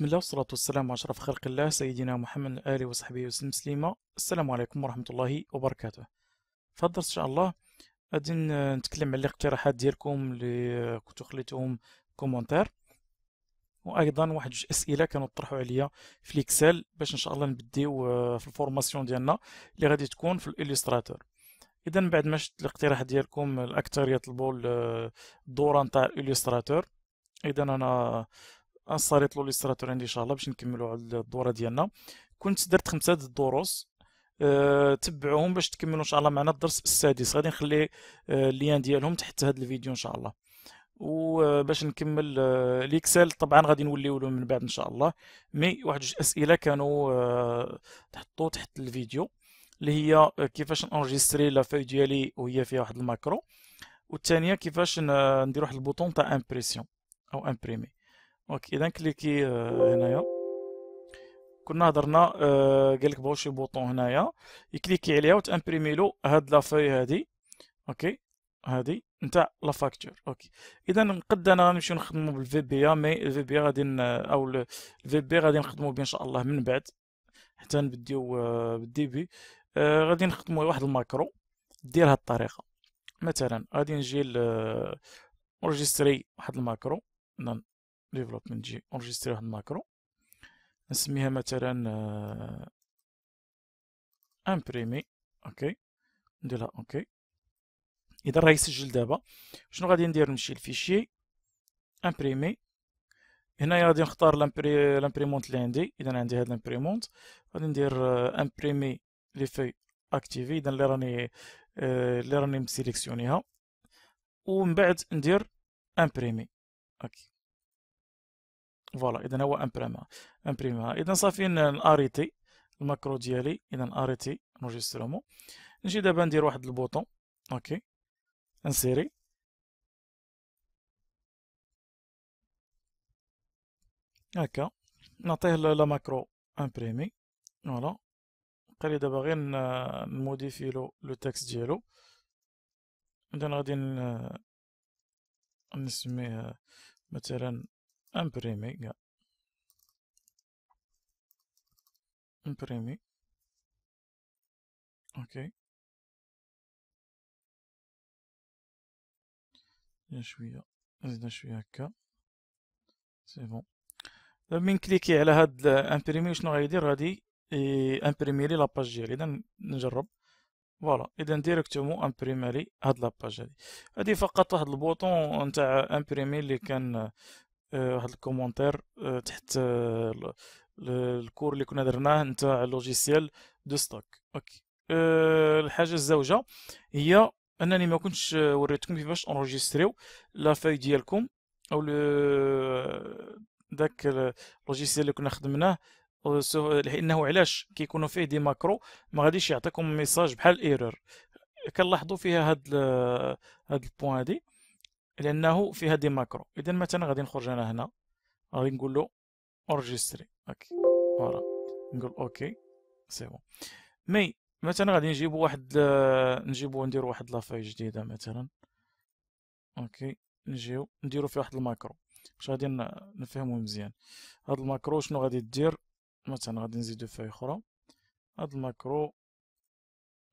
بسم الله والصلاة والسلام على أشرف خلق الله سيدنا محمد آله وصحبه وسلم سليمة السلام عليكم ورحمة الله وبركاته في الدرس إن شاء الله غادي نتكلم على الاقتراحات ديالكم اللي كنتو خليتوهم كومونتير وايضا واحد جوج اسئله كانوا طرحوا عليا في الاكسل باش ان شاء الله نبديو آه، في الفورماسيون ديالنا اللي غادي تكون في الاليستراتور اذا بعد ما شفت الاقتراح ديالكم الأكثر يطلبوا الدوره نتاع الاليستراتور اذا انا انصاريت ليستراتور عندي ان شاء الله باش نكملوا على الدوره ديالنا كنت درت خمسه د الدروس أه تبعوهم باش تكملوا ان شاء الله معنا الدرس السادس غادي نخلي آه، اللين ديالهم تحت هذا الفيديو ان شاء الله وباش آه، نكمل آه، الاكسل طبعا غادي نوليو له من بعد ان شاء الله مي واحد جوج اسئله كانوا تحطوا تحت الفيديو اللي هي كيفاش نونجستري لا فاي ديالي وهي فيها واحد الماكرو والثانيه كيفاش ندير واحد البوطون تاع امبريسيون او امبريمي اوكي اذا كليكي هنايا كنا هضرنا آه، قال لك بغاو شي بوطون هنايا يكليكي عليها وتامبريمي له هاد لافاي هادي اوكي هادي نتاع لا فاكتور اوكي اذا نقد انا نمشيو نخدمو بالفي بي مي الفي بي غادي او الفي بي غادي نخدمو بيه ان شاء الله من بعد حتى نبديو آه، بالدي بي آه، غادي نخدمو واحد الماكرو دير هاد الطريقه مثلا غادي نجي نرجستري واحد الماكرو ديفلوبمنت جي اونجستري واحد الماكرو نسميها مثلا امبريمي آه، اوكي نديرها اوكي اذا راه يسجل دابا شنو غادي ندير نمشي للفيشي امبريمي هنايا غادي نختار لامبريمونت اللي عندي اذا عندي هاد لامبريمونت غادي ندير امبريمي لي في اكتيفي اذا اللي راني آه، اللي راني مسيليكسيونيها ومن بعد ندير امبريمي اوكي فوالا اذا هو امبريما امبريما اذا صافي اريتي الماكرو ديالي اذا اريتي نوجيسترومو نجي دابا ندير واحد البوطون اوكي نسيري هكا نعطيه لا ماكرو امبريمي فوالا قالي دابا غير نموديفي لو لو تكست ديالو اذا غادي نسميه مثلا امبريمي gars. امبريمي OK. زيد شوية زيد شوية هكا سي بون دابا من كليكي على هاد الامبريمي شنو غيدير غادي امبريمي لي لاباج ديالي اذا نجرب فوالا اذا ديريكتومون امبريمي لي هاد لاباج هادي هادي فقط واحد البوطون نتاع امبريمي اللي كان آه، واحد الكومونتير آه، تحت آه، الكور اللي كنا درناه نتاع اللوجيسيال دو ستوك اوكي الحاجه الزوجه هي انني ما كنتش وريتكم كيفاش انرجستريو لا فاي ديالكم او داك لوجيسيال اللي كنا خدمناه لانه علاش كيكونوا فيه دي ماكرو ما غاديش يعطيكم ميساج بحال ايرور كنلاحظوا فيها هاد هاد البوان هادي لانه في هذه ماكرو اذا مثلا غادي نخرج انا هنا غادي نقول له اورجستري هاك فوالا نقول اوكي سي بون مي مثلا غادي نجيبو واحد آه، نجيبو نديرو واحد لافاي جديده مثلا اوكي نجيو نديرو في واحد الماكرو باش غادي نفهمو مزيان هاد الماكرو شنو غادي دير مثلا غادي نزيدو فاي اخرى هاد الماكرو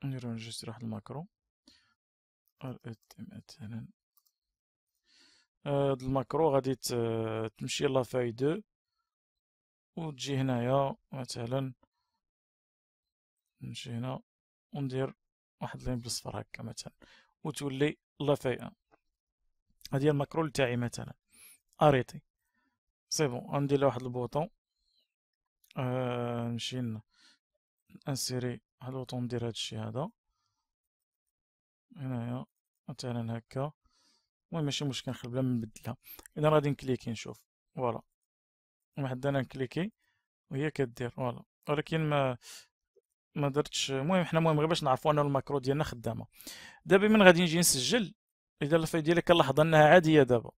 نديرو نجيسترو واحد الماكرو ال مثلا آه، هاد الماكرو غادي تمشي لا فاي دو وتجي هنايا مثلا نمشي هنا وندير واحد لين بالصفر هكا مثلا وتولي لا فاي ان هادي الماكرو تاعي مثلا اريتي سي بون غندير واحد البوطون آه نمشي لنا انسيري واحد البوطون ندير هادشي هذا هنايا مثلا هكا المهم ماشي مشكل نخلي بلا ما نبدلها اذا غادي نكليكي نشوف فوالا ما حد انا نكليكي وهي كدير فوالا ولكن ما ما درتش المهم حنا المهم غير باش نعرفوا ان الماكرو ديالنا خدامه دابا من غادي نجي نسجل اذا الفاي ديالي كنلاحظ انها عاديه دابا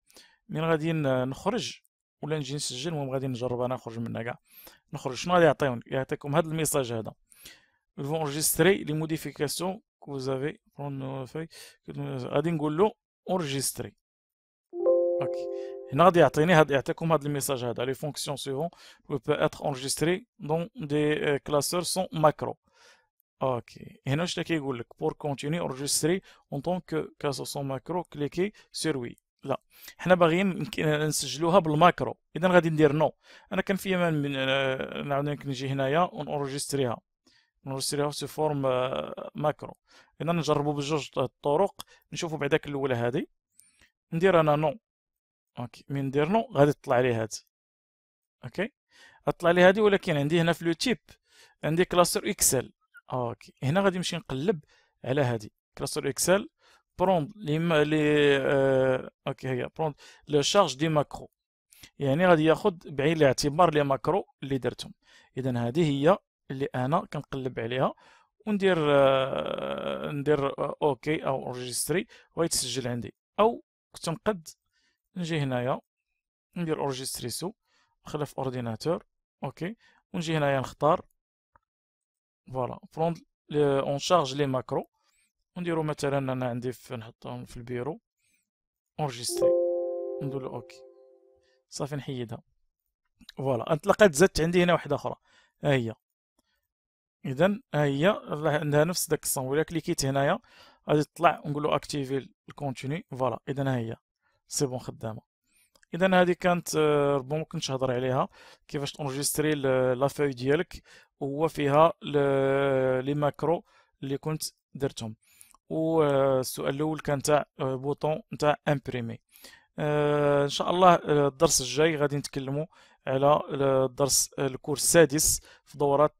من غادي نخرج ولا نجي نسجل المهم غادي نجرب انا نخرج منها كاع نخرج شنو غادي يعطيوني يعطيكم هذا الميساج هذا فو انجستري لي موديفيكاسيون كو زافي غادي نقول له انرجستري اوكي هنا غادي يعطيني هاد يعطيكم هاد الميساج هذا لي فونكسيون سيغون بو اتر انرجستري دون دي كلاسور سون ماكرو اوكي هنا واش كيقول لك بور كونتيني انرجستري اون طونك كلاسور سون ماكرو كليكي سور وي لا حنا باغيين نسجلوها بالماكرو اذا غادي ندير نو انا كان في من نعاود نجي هنايا اون انرجستريها ونرسلوه سي فورم ماكرو اذا نجربو بجوج الطرق نشوفو بعداك الاولى هادي ندير انا نو اوكي من ندير نو غادي تطلع لي هادي اوكي تطلع لي هادي ولكن عندي هنا في لو تيب عندي كلاستر اكسل اوكي هنا غادي نمشي نقلب على هادي كلاستر اكسل بروند لي لي آه اوكي هي بروند لو شارج دي ماكرو يعني غادي ياخد بعين الاعتبار لي ماكرو اللي درتهم اذا هذه هي اللي انا كنقلب عليها وندير آه، ندير آه، اوكي او اورجستري ويتسجل عندي او كنت نقد نجي هنايا ندير اورجستري سو نخليها في اورديناتور اوكي ونجي هنايا نختار فوالا بروند اون شارج لي ماكرو ونديرو مثلا انا عندي في نحطهم في البيرو اورجستري ندول اوكي صافي نحيدها فوالا لقيت زادت عندي هنا واحده اخرى ها هي اذا آه، ها هي راه عندها نفس داك الصون ولا كليكيت هنايا غادي تطلع ونقولو اكتيفي الكونتيني فوالا اذا ها هي سي بون خدامه اذا هذه كانت آه، ربما كنت نهضر عليها كيفاش تونجستري لا فاي ديالك وهو فيها لي ماكرو اللي كنت درتهم والسؤال آه، الاول كان تاع بوطون تاع امبريمي ان شاء الله الدرس الجاي غادي نتكلموا على الدرس الكورس السادس في دورة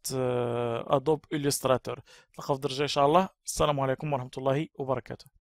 ادوب اليستراتور نلقاو في درجه ان شاء الله السلام عليكم ورحمة الله وبركاته